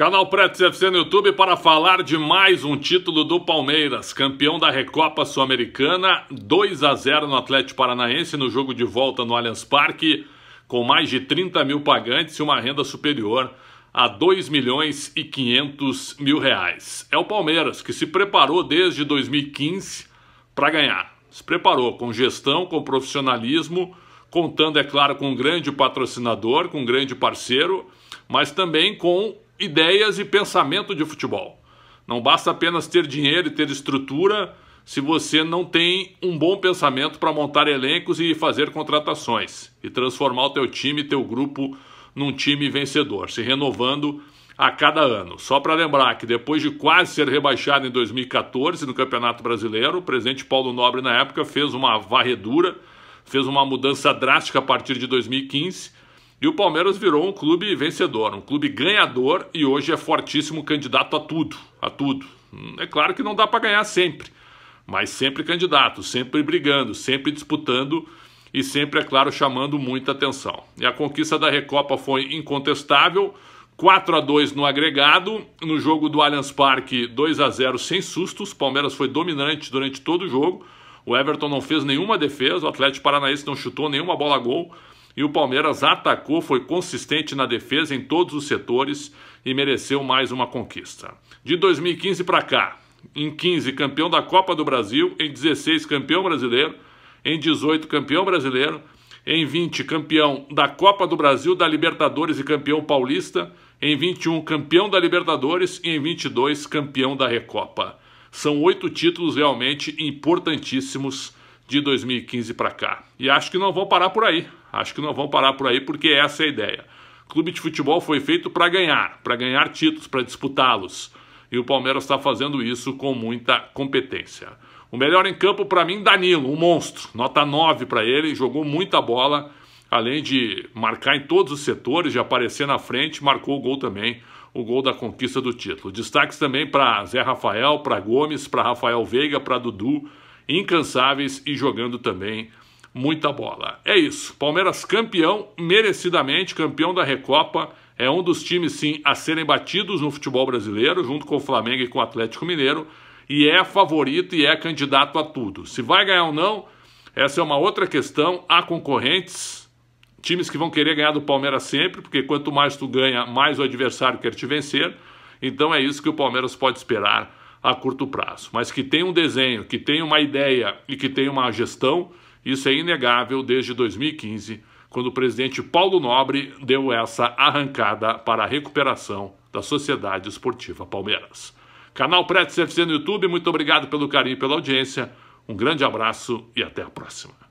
Canal Pretes FC no YouTube para falar de mais um título do Palmeiras, campeão da Recopa Sul-Americana, 2 a 0 no Atlético Paranaense no jogo de volta no Allianz Parque, com mais de 30 mil pagantes e uma renda superior a 2 milhões e 500 mil reais. É o Palmeiras que se preparou desde 2015 para ganhar. Se preparou com gestão, com profissionalismo, contando, é claro, com um grande patrocinador, com um grande parceiro, mas também com ideias e pensamento de futebol. Não basta apenas ter dinheiro e ter estrutura se você não tem um bom pensamento para montar elencos e fazer contratações e transformar o teu time, teu grupo num time vencedor, se renovando a cada ano. Só para lembrar que depois de quase ser rebaixado em 2014 no Campeonato Brasileiro, o presidente Paulo Nobre na época fez uma varredura, fez uma mudança drástica a partir de 2015 e o Palmeiras virou um clube vencedor, um clube ganhador e hoje é fortíssimo candidato a tudo, a tudo. Hum, é claro que não dá para ganhar sempre, mas sempre candidato, sempre brigando, sempre disputando e sempre, é claro, chamando muita atenção. E a conquista da Recopa foi incontestável, 4 a 2 no agregado, no jogo do Allianz Parque 2 a 0 sem sustos, Palmeiras foi dominante durante todo o jogo. O Everton não fez nenhuma defesa, o Atlético Paranaense não chutou nenhuma bola a gol. E o Palmeiras atacou, foi consistente na defesa em todos os setores e mereceu mais uma conquista. De 2015 para cá, em 15 campeão da Copa do Brasil, em 16 campeão brasileiro, em 18 campeão brasileiro, em 20 campeão da Copa do Brasil, da Libertadores e campeão paulista, em 21 campeão da Libertadores e em 22 campeão da Recopa. São oito títulos realmente importantíssimos de 2015 para cá. E acho que não vão parar por aí. Acho que não vão parar por aí porque essa é a ideia. clube de futebol foi feito para ganhar, para ganhar títulos, para disputá-los. E o Palmeiras está fazendo isso com muita competência. O melhor em campo para mim, Danilo, um monstro. Nota 9 para ele, jogou muita bola, além de marcar em todos os setores, de aparecer na frente, marcou o gol também, o gol da conquista do título. Destaques também para Zé Rafael, para Gomes, para Rafael Veiga, para Dudu, incansáveis e jogando também muita bola. É isso. Palmeiras campeão, merecidamente campeão da Recopa. É um dos times, sim, a serem batidos no futebol brasileiro, junto com o Flamengo e com o Atlético Mineiro. E é favorito e é candidato a tudo. Se vai ganhar ou não, essa é uma outra questão. Há concorrentes, times que vão querer ganhar do Palmeiras sempre, porque quanto mais tu ganha, mais o adversário quer te vencer. Então é isso que o Palmeiras pode esperar a curto prazo. Mas que tem um desenho, que tem uma ideia e que tem uma gestão, isso é inegável desde 2015, quando o presidente Paulo Nobre deu essa arrancada para a recuperação da Sociedade Esportiva Palmeiras. Canal Prédio FC no YouTube, muito obrigado pelo carinho e pela audiência. Um grande abraço e até a próxima.